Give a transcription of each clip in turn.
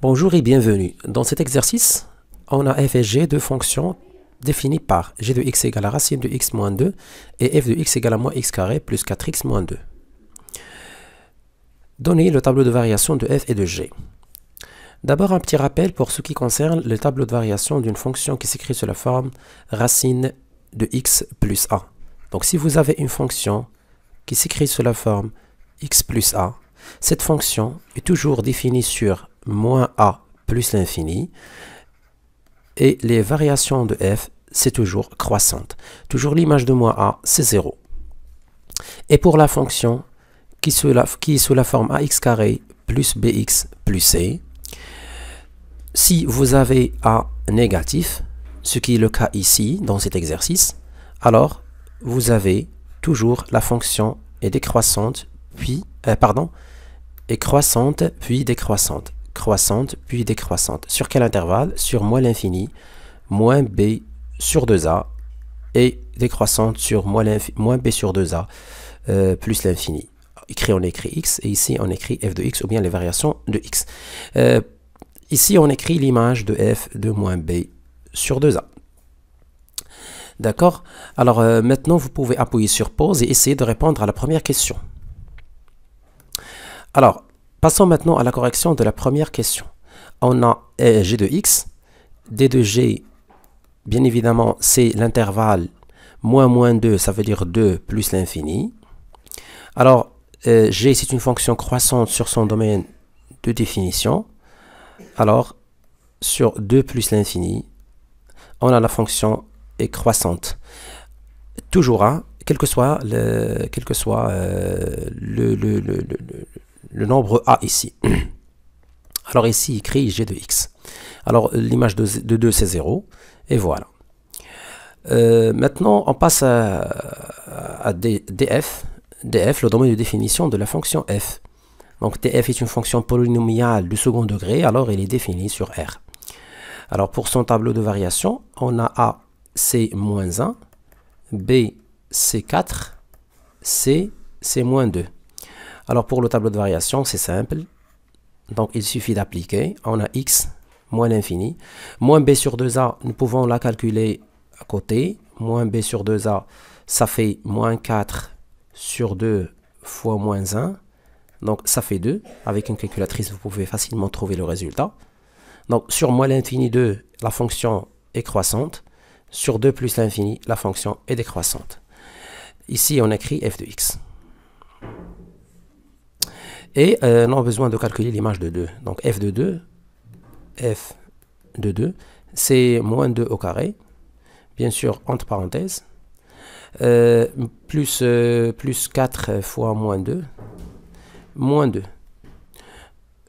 Bonjour et bienvenue. Dans cet exercice, on a f et g deux fonctions définies par g de x égale à racine de x moins 2 et f de x égale à moins x carré plus 4x moins 2. Donnez le tableau de variation de f et de g. D'abord un petit rappel pour ce qui concerne le tableau de variation d'une fonction qui s'écrit sous la forme racine de x plus a. Donc si vous avez une fonction qui s'écrit sous la forme x plus a, cette fonction est toujours définie sur moins a plus l'infini. Et les variations de f, c'est toujours croissante. Toujours l'image de moins a, c'est 0. Et pour la fonction qui, est sous la forme ax carré plus bx plus c, si vous avez a négatif, ce qui est le cas ici dans cet exercice, alors vous avez toujours la fonction est décroissante, puis, euh, pardon, est croissante, puis décroissante croissante puis décroissante. Sur quel intervalle Sur moins l'infini, moins b sur 2a et décroissante sur moins, moins b sur 2a euh, plus l'infini. Écrit, on écrit x et ici on écrit f de x ou bien les variations de x. Euh, ici on écrit l'image de f de moins b sur 2a. D'accord Alors euh, maintenant, vous pouvez appuyer sur pause et essayer de répondre à la première question. Alors, Passons maintenant à la correction de la première question. On a euh, g de x, d de g, bien évidemment, c'est l'intervalle moins moins 2, ça veut dire 2 plus l'infini. Alors, euh, g, c'est une fonction croissante sur son domaine de définition. Alors, sur 2 plus l'infini, on a la fonction est croissante. Toujours, 1, hein, quel que soit le, soit, euh, le le nombre a ici. Alors ici, il g de x. Alors l'image de, 2, c'est 0. Et voilà. Euh, maintenant, on passe à, df. df, le domaine de définition de la fonction f. Donc df est une fonction polynomiale du second degré, alors elle est définie sur R. Alors pour son tableau de variation, on a A, C-1, B, C4, C, C-2. Alors pour le tableau de variation, c'est simple. Donc il suffit d'appliquer. On a x moins l'infini. Moins b sur 2a, nous pouvons la calculer à côté. Moins b sur 2a, ça fait moins 4 sur 2 fois moins 1. Donc ça fait 2. Avec une calculatrice, vous pouvez facilement trouver le résultat. Donc sur moins l'infini 2, la fonction est croissante. Sur 2 plus l'infini, la fonction est décroissante. Ici, on écrit f de x. Et euh, on a besoin de calculer l'image de 2. Donc f de 2, f de 2, c'est moins 2 au carré, bien sûr entre parenthèses, euh, plus, 4 euh, fois moins 2, moins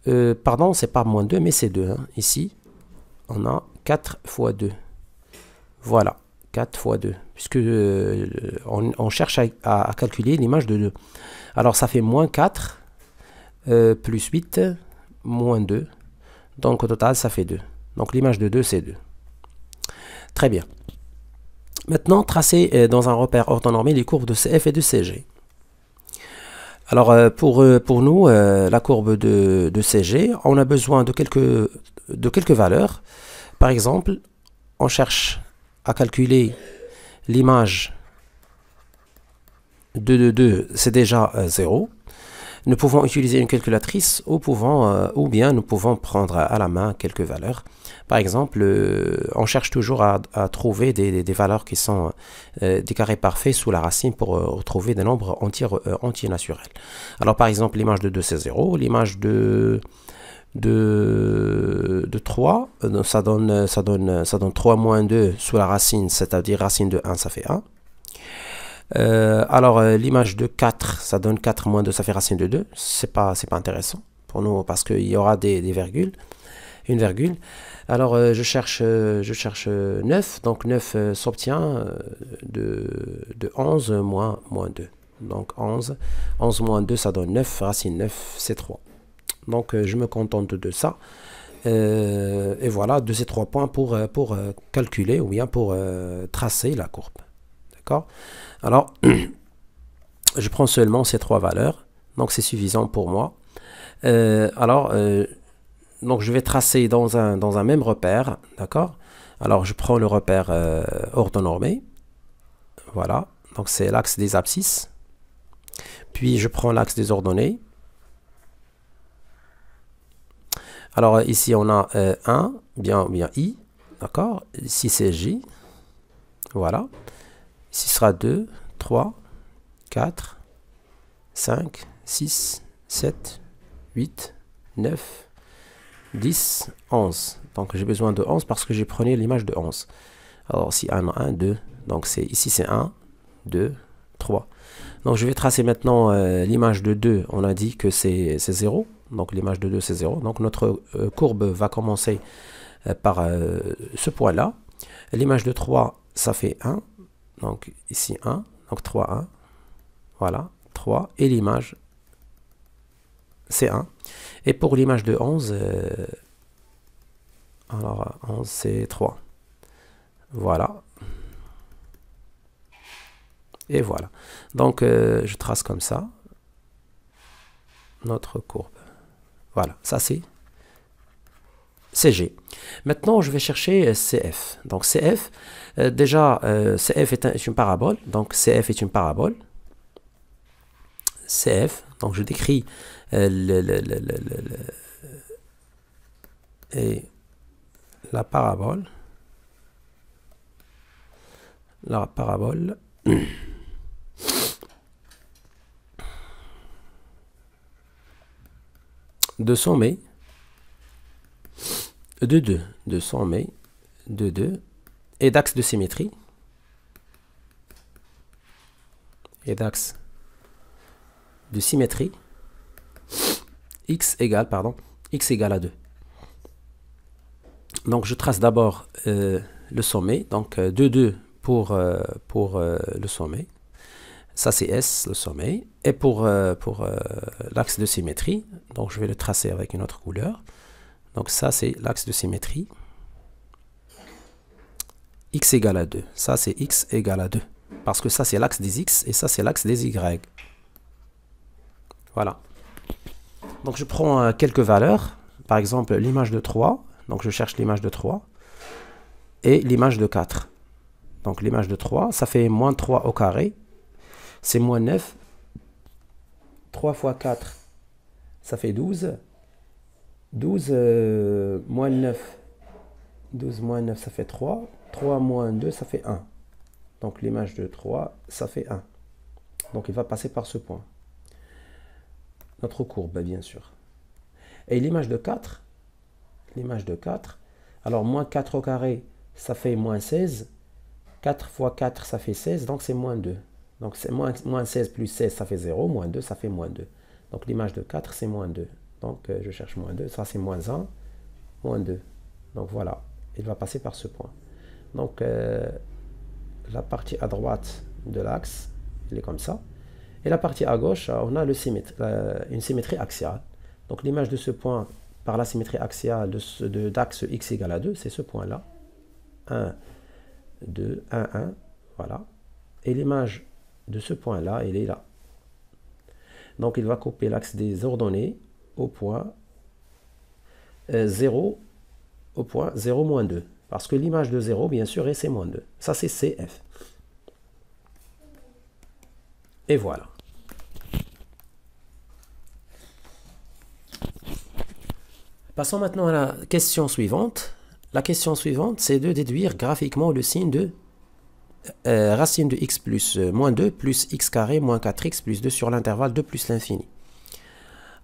2. pardon, c'est pas moins 2, mais c'est 2. Hein. Ici, on a 4 fois 2. Voilà, 4 fois 2, puisque on, cherche à calculer l'image de 2. Alors ça fait moins 4 euh, plus 8, moins 2. Donc au total, ça fait 2. Donc l'image de 2, c'est 2. Très bien. Maintenant, tracer euh, dans un repère orthonormé les courbes de CF et de CG. Alors euh, pour, pour nous, la courbe de, CG, on a besoin de quelques, de quelques valeurs. Par exemple, on cherche à calculer l'image 2 de 2, c'est déjà 0. Nous pouvons utiliser une calculatrice ou, euh, ou bien nous pouvons prendre à la main quelques valeurs. Par exemple, euh, on cherche toujours à, trouver des, valeurs qui sont euh, des carrés parfaits sous la racine pour retrouver des nombres entiers naturels Alors par exemple, l'image de 2 c'est 0, l'image de... De, de, 3, ça donne, ça, donne, ça donne 3 moins 2 sous la racine, c'est-à-dire racine de 1, ça fait 1. Euh, alors, euh, l'image de 4, ça donne 4 moins 2, ça fait racine de 2. C'est pas, pas intéressant pour nous parce qu'il y aura des, virgules. Une virgule. Alors, euh, je cherche, je cherche 9. Donc, 9 s'obtient de, de, 11 moins, 2. Donc, 11. 11 moins 2, ça donne 9. Racine 9, c'est 3. Donc, je me contente de ça. et voilà, de ces trois points pour, pour calculer ou bien pour tracer la courbe. Alors, je prends seulement ces trois valeurs. Donc, c'est suffisant pour moi. Euh, alors, euh, donc je vais tracer dans un, dans un même repère. D'accord Alors, je prends le repère euh, ordonné, Voilà. Donc, c'est l'axe des abscisses. Puis, je prends l'axe des ordonnées. Alors ici on a un 1, bien, bien i, d'accord Ici c'est j, voilà. Ce sera 2, 3, 4, 5, 6, 7, 8, 9, 10, 11. Donc j'ai besoin de 11 parce que j'ai prenais l'image de 11. Alors si 1, 1, 2. Donc c'est ici c'est 1, 2, 3. Donc je vais tracer maintenant euh, l'image de 2. On a dit que c'est 0. Donc l'image de 2 c'est 0. Donc notre euh, courbe va commencer euh, par ce point là. L'image de 3 ça fait 1. Donc ici 1, donc 3, 1. Voilà, 3. Et l'image, c'est 1. Et pour l'image de 11, euh, alors 11 c'est 3. Voilà. Et voilà. Donc euh, je trace comme ça notre courbe. Voilà, ça c'est CG. Maintenant, je vais chercher euh, CF. Donc CF, euh, déjà, euh, CF est, une parabole. Donc CF est une parabole. CF, donc je décris la parabole. La parabole. de sommet 2, 2, de sommet de 2, et d'axe de symétrie, et d'axe de symétrie, x égale, pardon, x à 2. Donc je trace d'abord euh, le sommet, donc 2, euh, 2 pour, euh, pour le sommet. Ça c'est S, le sommet. Et pour, pour l'axe de symétrie, donc je vais le tracer avec une autre couleur. Donc ça, c'est l'axe de symétrie. x égale à 2. Ça, c'est x égale à 2. Parce que ça, c'est l'axe des x et ça, c'est l'axe des y. Voilà. Donc je prends euh, quelques valeurs. Par exemple, l'image de 3. Donc je cherche l'image de 3. Et l'image de 4. Donc l'image de 3, ça fait moins 3 au carré. C'est moins 9. 3 fois 4, ça fait 12. 12 euh, moins 9. 12 9, ça fait 3. 3 moins 2, ça fait 1. Donc l'image de 3, ça fait 1. Donc il va passer par ce point. Notre courbe, bah, bien sûr. Et l'image de 4, l'image de 4, alors moins 4 au carré, ça fait moins 16. 4 fois 4, ça fait 16, donc c'est moins 2. Donc c'est moins 16 plus 16, ça fait 0, moins 2, ça fait moins 2. Donc l'image de 4, c'est moins 2. Donc euh, je cherche moins 2, ça c'est moins 1, moins 2. Donc voilà, il va passer par ce point. Donc euh, la partie à droite de l'axe, il est comme ça. Et la partie à gauche, euh, on a le une symétrie axiale. Donc l'image de ce point par la symétrie axiale de d'axe x égale à 2, c'est ce point-là. 1, 2, 1, 1, voilà. Et l'image de ce point-là, elle est là. Donc il va couper l'axe des ordonnées au point 0 euh, au point 0 moins 2. Parce que l'image de 0, bien sûr, est C moins 2. Ça, c'est CF. Et voilà. Passons maintenant à la question suivante. La question suivante, c'est de déduire graphiquement le signe de euh, racine de x plus euh, moins 2 plus x carré moins 4x plus 2 sur l'intervalle 2 plus l'infini.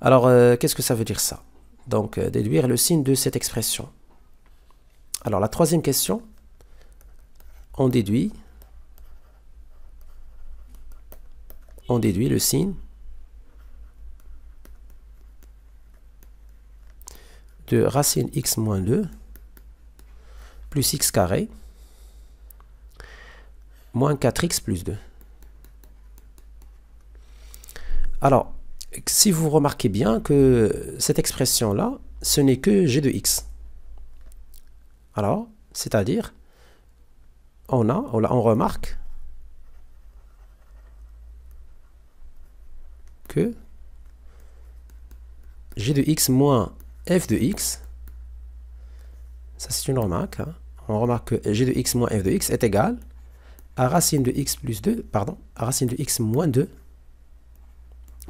Alors, euh, qu'est-ce que ça veut dire ça Donc, euh, déduire le signe de cette expression. Alors, la troisième question, on déduit, on déduit le signe de racine x moins 2 plus x carré moins 4x plus 2. Alors, si vous remarquez bien que cette expression-là, ce n'est que g de x. Alors, c'est-à-dire, on a, on, remarque que g de x moins f de x, ça c'est une remarque, hein. on remarque que g de x moins f de x est égal à racine de x 2, pardon, à racine de x moins 2,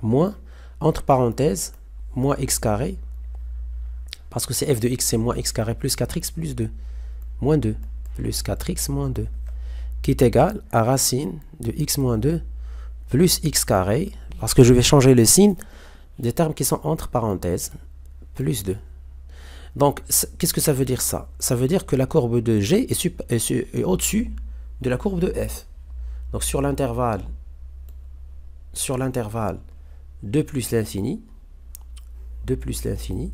moins entre parenthèses, moins x carré, parce que c'est f de x, c'est moins x carré plus 4x plus 2, moins 2, plus 4x moins 2, qui est égal à racine de x moins 2 plus x carré, parce que je vais changer le signe des termes qui sont entre parenthèses, plus 2. Donc, qu'est-ce que ça veut dire ça Ça veut dire que la courbe de G est, est au-dessus de la courbe de F. Donc, sur l'intervalle sur l'intervalle 2 plus l'infini, 2 plus l'infini,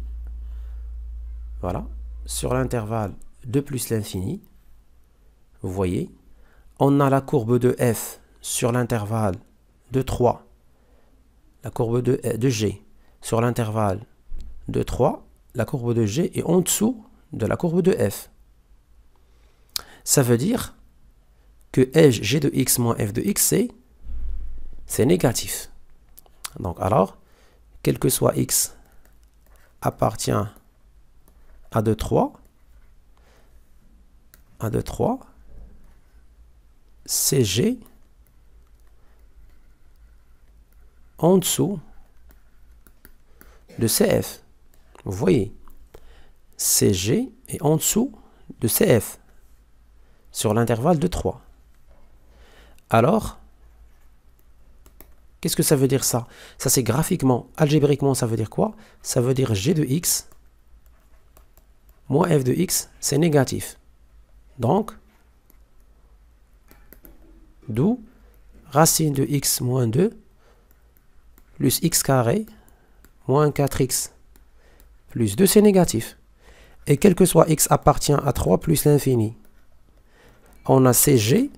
voilà, sur l'intervalle 2 plus l'infini, vous voyez, on a la courbe de f sur l'intervalle de 3, la courbe euh, de, g sur l'intervalle de 3, la courbe de g est en dessous de la courbe de f. Ça veut dire que g de x moins f de x, c'est négatif. Donc alors, quel que soit x appartient à 2, 3, 1, 2, 3, CG en dessous de CF. Vous voyez, CG est en dessous de CF sur l'intervalle de 3. Alors, Qu'est-ce que ça veut dire ça Ça c'est graphiquement, algébriquement ça veut dire quoi Ça veut dire g de x moins f de x, c'est négatif. Donc, d'où racine de x moins 2 plus x carré moins 4x plus 2, c'est négatif. Et quel que soit x appartient à 3 plus l'infini, on a CG.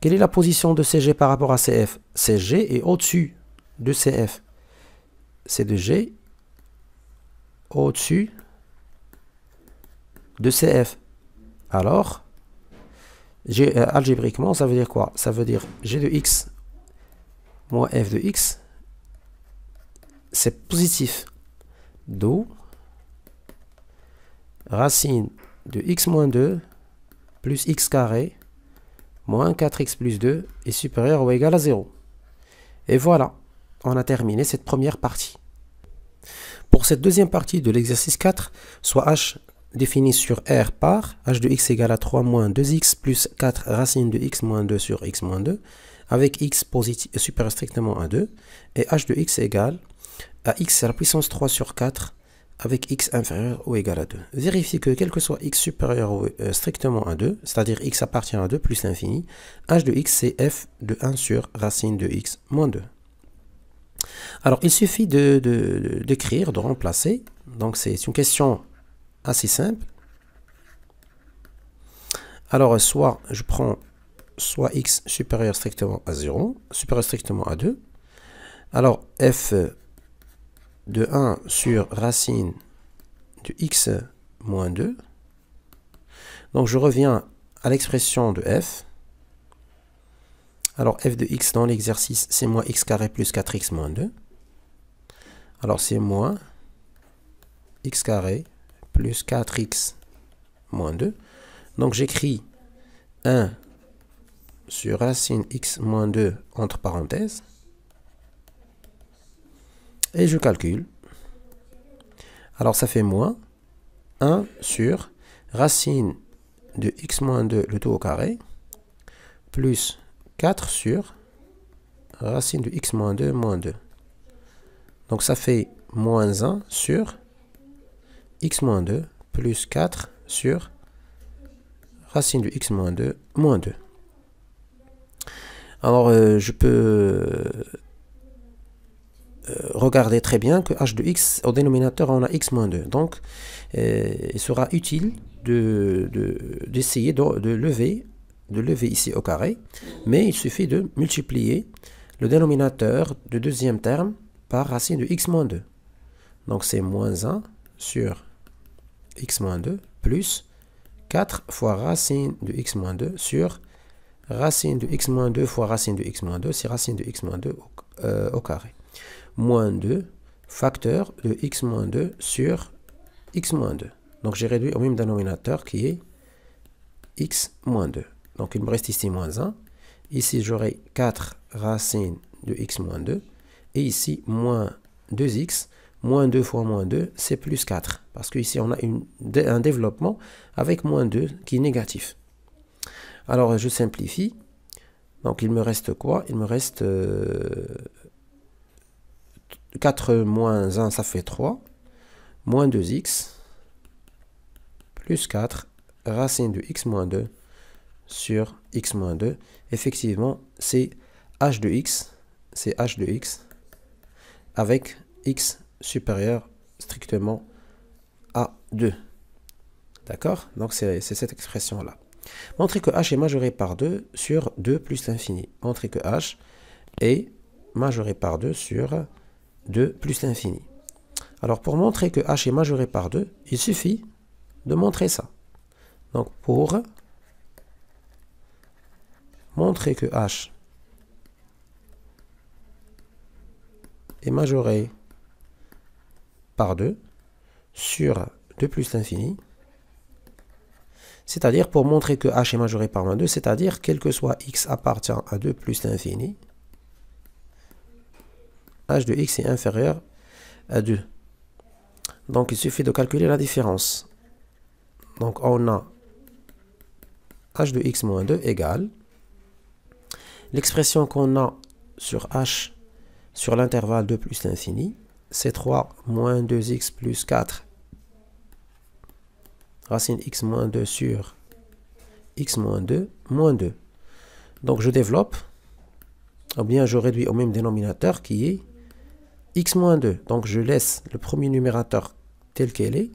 Quelle est la position de CG par rapport à CF c'est g est au-dessus de CF. C'est de G au-dessus de CF. Alors, euh, algébriquement, ça veut dire quoi Ça veut dire G de X moins F de X, c'est positif. D'où racine de x moins 2 plus x carré moins 4x plus 2 est supérieur ou égal à 0. Et voilà, on a terminé cette première partie. Pour cette deuxième partie de l'exercice 4, soit h défini sur R par h de x égale à 3 moins 2x plus 4 racine de x moins 2 sur x moins 2, avec x supérieur strictement à 2, et h de x égale à x à la puissance 3 sur 4 avec x inférieur ou égal à 2. Vérifiez que quel que soit x supérieur ou euh, strictement à 2, c'est-à-dire x appartient à 2 plus l'infini, h de x c'est f de 1 sur racine de x moins 2. Alors il suffit d'écrire, de, d'écrire, de remplacer, donc c'est une question assez simple. Alors soit je prends soit x supérieur strictement à 0, supérieur strictement à 2, alors f de 1 sur racine de x moins 2. Donc je reviens à l'expression de f. Alors f de x dans l'exercice, c'est moins x carré plus 4x moins 2. Alors c'est moins x carré plus 4x moins 2. Donc j'écris 1 sur racine x moins 2 entre parenthèses. Et je calcule. Alors ça fait moins 1 sur racine de x moins 2 le tout au carré plus 4 sur racine de x moins 2 moins 2. Donc ça fait moins 1 sur x moins 2 plus 4 sur racine de x moins 2 moins 2. Alors euh, je peux euh, regardez très bien que h de x, au dénominateur, on a x-2. moins Donc, euh, il sera utile d'essayer de, de, lever, de lever ici au carré, mais il suffit de multiplier le dénominateur du deuxième terme par racine de x-2. moins Donc, c'est moins 1 sur x-2 moins plus 4 fois racine de x-2 moins sur racine de x-2 moins fois racine de x-2, moins c'est racine de x-2 moins euh, au carré moins 2 facteur de x moins 2 sur x moins 2. Donc j'ai réduit au même dénominateur qui est x moins 2. Donc il me reste ici moins 1. Ici j'aurai 4 racines de x moins 2. Et ici moins 2x. Moins 2 fois moins 2 c'est plus 4. Parce qu'ici on a une, un développement avec moins 2 qui est négatif. Alors je simplifie. Donc il me reste quoi Il me reste... Euh, 4 moins 1, ça fait 3. Moins 2x plus 4 racine de x moins 2 sur x moins 2. Effectivement, c'est h de x, c'est h de x avec x supérieur strictement à 2. D'accord Donc c'est cette expression-là. Montrer que h est majoré par 2 sur 2 plus l'infini. Montrer que h est majoré par 2 sur 2 plus l'infini. Alors pour montrer que h est majoré par 2, il suffit de montrer ça. Donc pour montrer que h est majoré par 2 sur 2 plus l'infini, c'est-à-dire pour montrer que h est majoré par moins 2, c'est-à-dire quel que soit x appartient à 2 plus l'infini, h de x est inférieur à 2. Donc il suffit de calculer la différence. Donc on a h de x moins 2 égale l'expression qu'on a sur h sur l'intervalle 2 plus l'infini, c'est 3 moins 2x plus 4 racine x moins 2 sur x moins 2 moins 2. Donc je développe, ou bien je réduis au même dénominateur qui est x-2. Donc je laisse le premier numérateur tel qu'il est,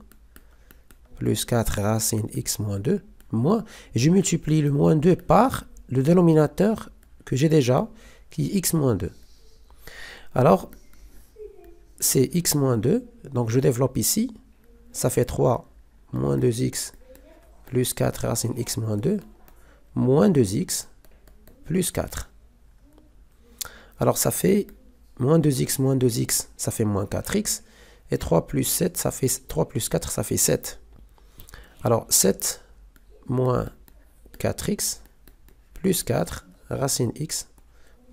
plus 4 racine x moins 2, moins, et je multiplie le moins 2 par le dénominateur que j'ai déjà, qui est x moins 2. Alors, c'est x moins 2, donc je développe ici, ça fait 3 moins 2x plus 4 racine x moins 2, moins 2x plus 4. Alors ça fait Moins 2x, moins 2x, ça fait moins 4x. Et 3 plus 7, ça fait 3 4, ça fait 7. Alors 7 moins 4x plus 4 racine x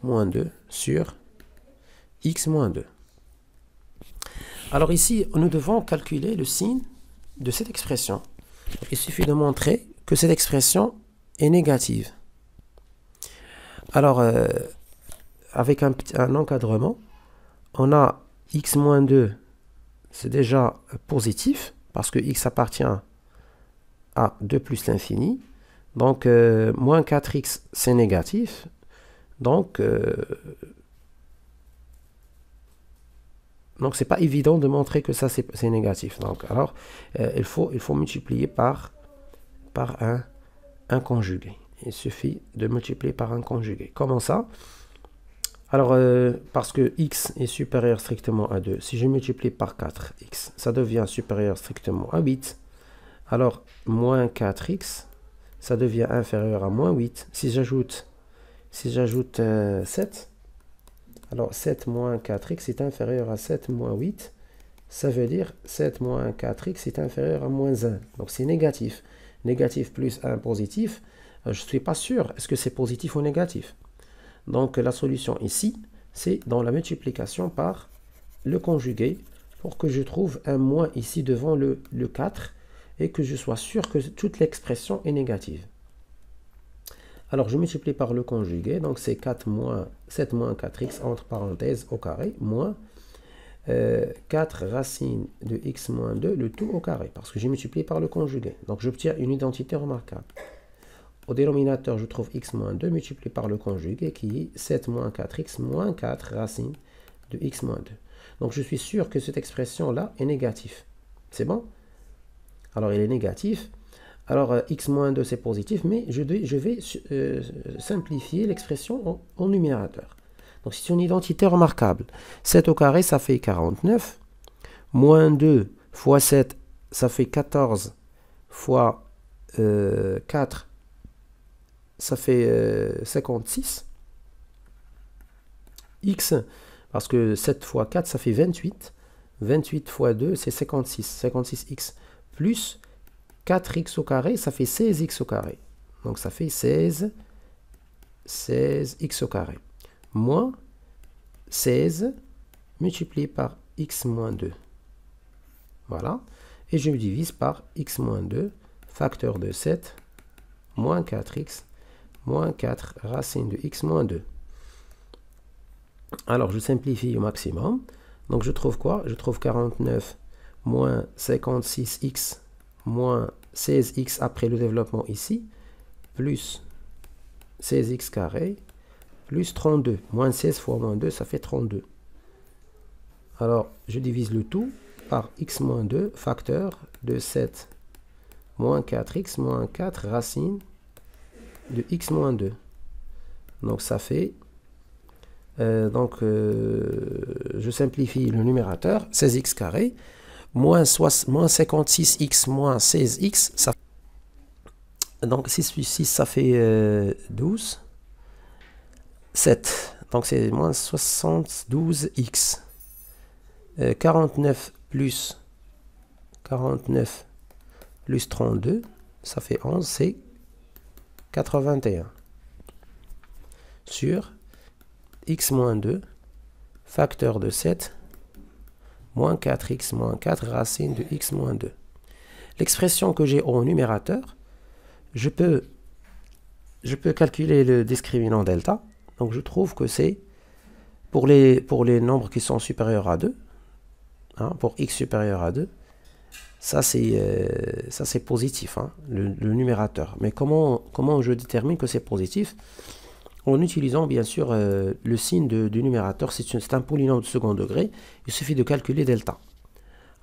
moins 2 sur x moins 2. Alors ici, nous devons calculer le signe de cette expression. Il suffit de montrer que cette expression est négative. Alors, euh, avec un, encadrement, on a x-2, moins c'est déjà positif, parce que x appartient à 2 plus l'infini. Donc, euh, moins 4x, c'est négatif. Donc, euh, donc c'est pas évident de montrer que ça, c'est négatif. Donc, alors, euh, il, faut, il faut multiplier par, par un, un conjugué. Il suffit de multiplier par un conjugué. Comment ça alors, euh, parce que x est supérieur strictement à 2, si je multiplie par 4x, ça devient supérieur strictement à 8. Alors, moins 4x, ça devient inférieur à moins 8. Si j'ajoute si 7, euh, alors 7 moins 4x est inférieur à 7 moins 8. Ça veut dire 7 moins 4x est inférieur à moins 1. Donc, c'est négatif. Négatif plus 1 positif. Euh, je ne suis pas sûr. Est-ce que c'est positif ou négatif donc la solution ici, c'est dans la multiplication par le conjugué pour que je trouve un moins ici devant le, 4 et que je sois sûr que toute l'expression est négative. Alors je multiplie par le conjugué, donc c'est 4 7 moins 4x entre parenthèses au carré moins 4 euh, racine de x moins 2, le tout au carré, parce que j'ai multiplié par le conjugué. Donc j'obtiens une identité remarquable. Au dénominateur, je trouve x moins 2 multiplié par le conjugué qui est 7 moins 4x moins 4 racine de x moins 2. Donc je suis sûr que cette expression-là est négative. C'est bon Alors il est négatif. Alors euh, x moins 2 c'est positif, mais je, je vais euh, simplifier l'expression au numérateur. Donc c'est une identité remarquable. 7 au carré ça fait 49. Moins 2 fois 7 ça fait 14 fois 4 euh, ça fait 56. Euh, x, parce que 7 fois 4, ça fait 28. 28 fois 2, c'est 56. 56x plus 4x au carré, ça fait 16x au carré. Donc ça fait 16, 16x au carré. Moins 16 multiplié par x moins 2. Voilà. Et je me divise par x moins 2, facteur de 7, moins 4x moins 4 racine de x moins 2. Alors je simplifie au maximum. Donc je trouve quoi Je trouve 49 moins 56x moins 16x après le développement ici, plus 16x carré, plus 32. Moins 16 fois moins 2, ça fait 32. Alors je divise le tout par x moins 2, facteur de 7 moins 4x moins 4 racine de x-2. moins Donc ça fait... Euh, donc euh, je simplifie le numérateur, 16x carré, moins, 56x moins 16x, ça donc 6 plus 6 ça fait 12, 7, euh, donc c'est moins 72x, 49 plus 49 plus 32, ça fait 11, c'est 81 sur x-2 facteur de 7 moins 4x moins 4 racine de x moins 2. L'expression que j'ai au numérateur, je peux, je peux calculer le discriminant delta. Donc je trouve que c'est pour les, pour les nombres qui sont supérieurs à 2, hein, pour x supérieur à 2, euh, ça, c'est positif, hein, le, numérateur. Mais comment, comment je détermine que c'est positif En utilisant bien sûr euh, le signe du numérateur, c'est un polynôme de second degré. Il suffit de calculer delta.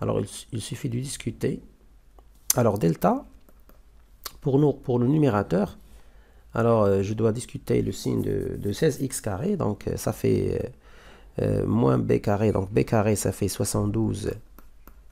Alors, il, suffit de discuter. Alors, delta, pour, nous, pour le numérateur, alors euh, je dois discuter le signe de, de 16x carré. Donc, ça fait moins b carré. Donc, b carré, ça fait 72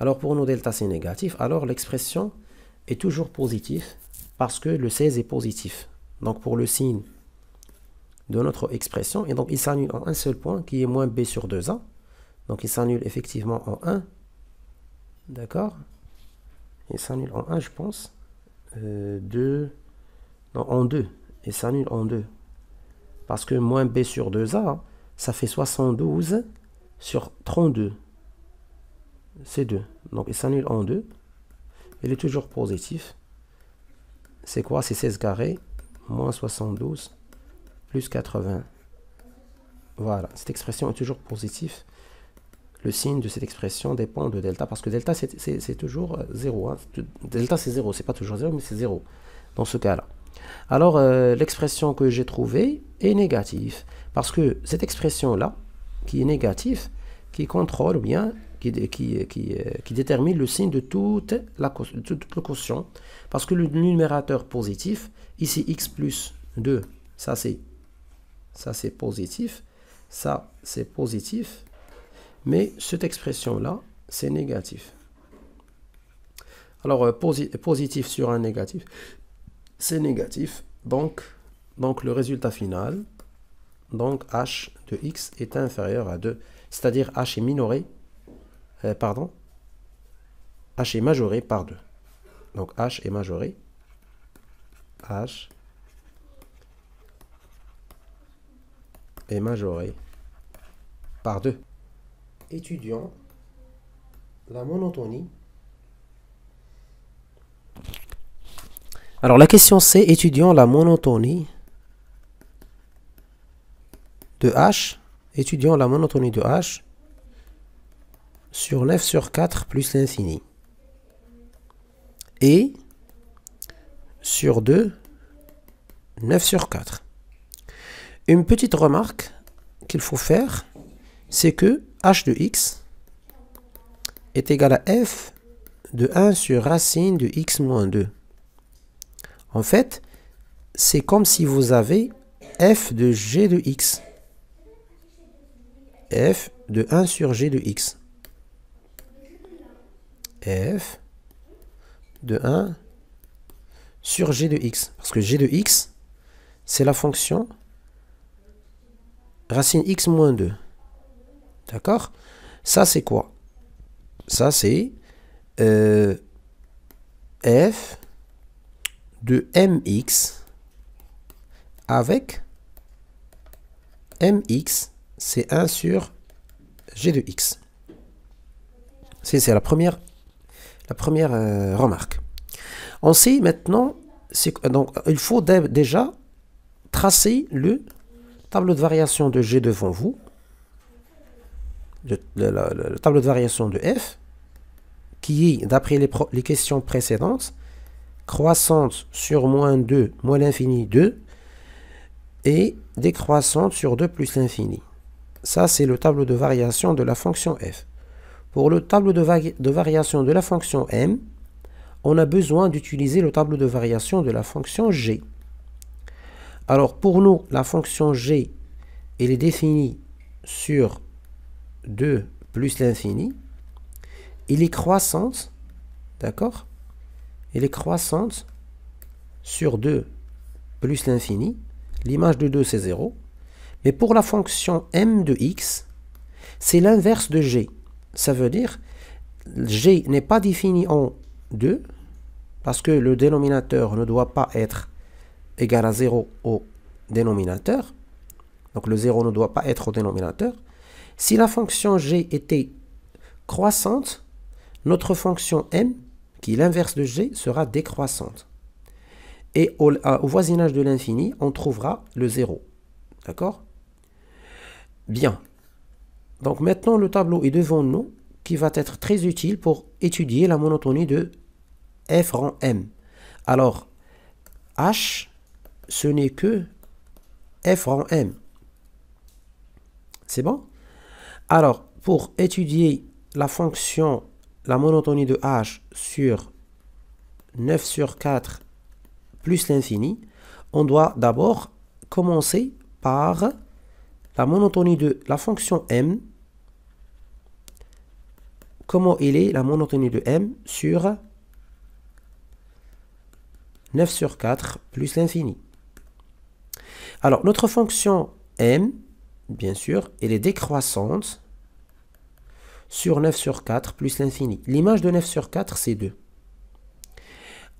Alors pour nos delta c'est négatif, alors l'expression est toujours positive parce que le 16 est positif. Donc pour le signe de notre expression, et donc il s'annule en un seul point qui est moins b sur 2a. Donc il s'annule effectivement en 1. D'accord Il s'annule en 1, je pense. 2. Euh, non, en 2. Il s'annule en 2. Parce que moins b sur 2a, ça fait 72 sur 32 c'est 2. Donc il s'annule en 2. Il est toujours positif. C'est quoi C'est 16 carré moins 72, plus 80. Voilà, cette expression est toujours positive. Le signe de cette expression dépend de delta, parce que delta, c'est toujours 0. Euh, hein. Delta, c'est 0, c'est pas toujours 0, mais c'est 0 dans ce cas-là. Alors, euh, l'expression que j'ai trouvée est négative, parce que cette expression-là, qui est négative, qui contrôle bien euh, qui, détermine le signe de toute, la, toute précaution Parce que le numérateur positif, ici x plus 2, ça c'est ça c'est positif, ça c'est positif, mais cette expression-là, c'est négatif. Alors, euh, positif sur un négatif, c'est négatif, donc, donc le résultat final, donc h de x est inférieur à 2, c'est-à-dire h est minoré euh, pardon, h est majoré par 2. Donc h est majoré. h est majoré par 2. Étudiant la monotonie. Alors la question c'est étudiant la monotonie de H. Étudiant la monotonie de H sur 9 sur 4 plus l'infini. Et sur 2, 9 sur 4. Une petite remarque qu'il faut faire, c'est que h de x est égal à f de 1 sur racine de x moins 2. En fait, c'est comme si vous avez f de g de x. f de 1 sur g de x f de 1 sur g de x. Parce que g de x, c'est la fonction racine x moins 2. D'accord Ça, c'est quoi Ça, c'est euh, f de mx avec mx, c'est 1 sur g de x. C'est la première la première euh, remarque. On sait maintenant, donc, il faut déjà tracer le tableau de variation de G devant vous, le, tableau de variation de F, qui est, d'après les, les, questions précédentes, croissante sur moins 2 moins l'infini 2 et décroissante sur 2 plus l'infini. Ça, c'est le tableau de variation de la fonction f. Pour le tableau de, variation de la fonction m, on a besoin d'utiliser le tableau de variation de la fonction g. Alors pour nous, la fonction g, elle est définie sur 2 plus l'infini. Elle est croissante, d'accord Elle est croissante sur 2 plus l'infini. L'image de 2, c'est 0. Mais pour la fonction m de x, c'est l'inverse de g. Ça veut dire G n'est pas défini en 2 parce que le dénominateur ne doit pas être égal à 0 au dénominateur. Donc le 0 ne doit pas être au dénominateur. Si la fonction g était croissante, notre fonction m, qui est l'inverse de g, sera décroissante. Et au, au voisinage de l'infini, on trouvera le 0. D'accord Bien. Donc maintenant, le tableau est devant nous qui va être très utile pour étudier la monotonie de f rang m. Alors, h, ce n'est que f rang m. C'est bon Alors, pour étudier la fonction, la monotonie de h sur 9 sur 4 plus l'infini, on doit d'abord commencer par la monotonie de la fonction m comment il est la monotonie de M sur 9 sur 4 plus l'infini. Alors, notre fonction M, bien sûr, elle est décroissante sur 9 sur 4 plus l'infini. L'image de 9 sur 4, c'est 2.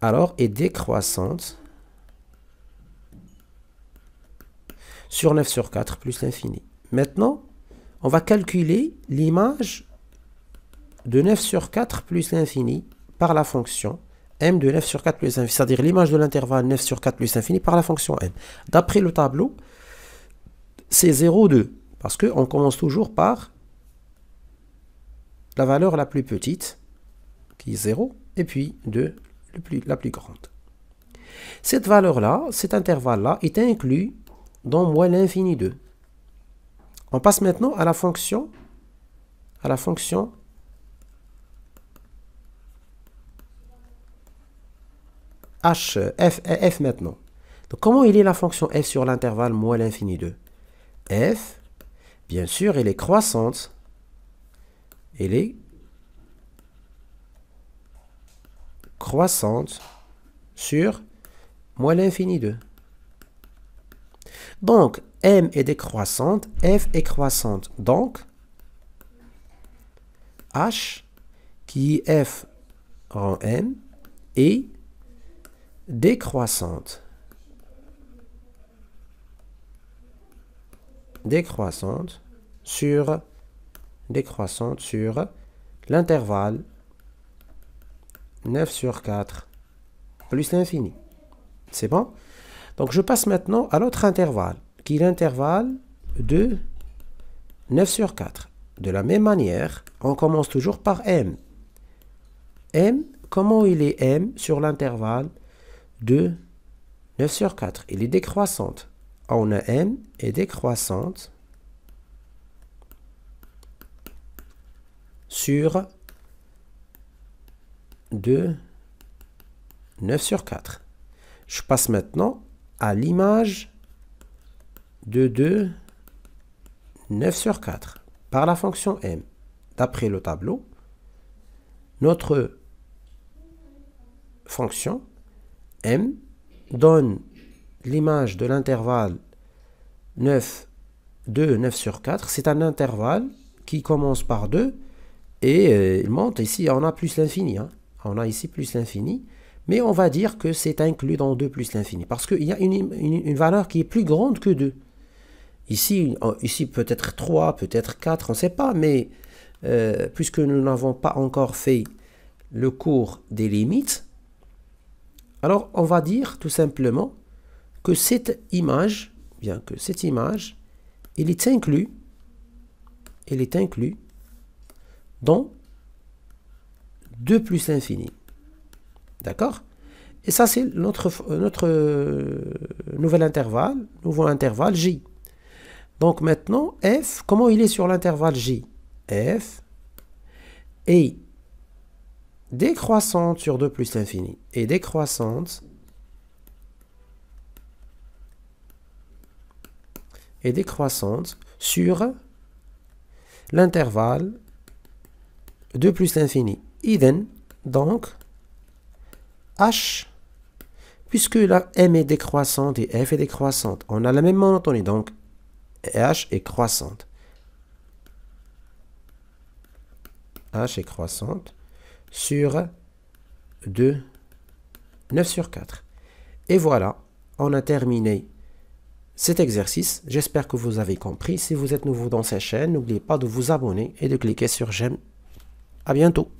Alors, est décroissante sur 9 sur 4 plus l'infini. Maintenant, on va calculer l'image de 9 sur 4 plus l'infini par la fonction m de 9 sur 4 plus l'infini, c'est-à-dire l'image de l'intervalle 9 sur 4 plus l'infini par la fonction m. D'après le tableau, c'est 0,2, parce qu'on commence toujours par la valeur la plus petite, qui est 0, et puis 2, le plus, la plus grande. Cette valeur-là, cet intervalle-là, est inclus dans moins l'infini 2. On passe maintenant à la fonction, à la fonction h, f, f maintenant. Donc comment il est la fonction f sur l'intervalle moins l'infini 2 f Bien sûr, elle est croissante. Elle est croissante sur moins l'infini 2. Donc, m est décroissante, f est croissante. Donc, h qui est f en m et décroissante. Décroissante sur décroissante sur l'intervalle 9 sur 4 plus l'infini. C'est bon Donc je passe maintenant à l'autre intervalle, qui est l'intervalle de 9 sur 4. De la même manière, on commence toujours par m. m, comment il est m sur l'intervalle 2, 9 sur 4. Il est décroissante. On a m est décroissante sur 2, 9 sur 4. Je passe maintenant à l'image de 2, 9 sur 4 par la fonction m. D'après le tableau, notre fonction M donne l'image de l'intervalle 9, 2, 9 sur 4. C'est un intervalle qui commence par 2 et euh, il monte. Ici, on a plus l'infini. Hein. On a ici plus l'infini. Mais on va dire que c'est inclus dans 2 plus l'infini. Parce qu'il y a une, valeur qui est plus grande que 2. Ici, ici peut-être 3, peut-être 4, on ne sait pas. Mais euh, puisque nous n'avons pas encore fait le cours des limites, alors on va dire tout simplement que cette image, bien que cette image, elle est inclue, elle est inclue dans 2 plus l'infini. D'accord Et ça, c'est notre, notre euh, nouvel intervalle, nouveau intervalle J. Donc maintenant, F, comment il est sur l'intervalle J F et décroissante sur 2 plus l'infini et décroissante et décroissante sur l'intervalle 2 plus l'infini. Idem, donc, h, puisque la m est décroissante et f est décroissante, on a la même monotonie, donc h est croissante. h est croissante sur 2, 9 sur 4. Et voilà, on a terminé cet exercice. J'espère que vous avez compris. Si vous êtes nouveau dans cette chaîne, n'oubliez pas de vous abonner et de cliquer sur j'aime. À bientôt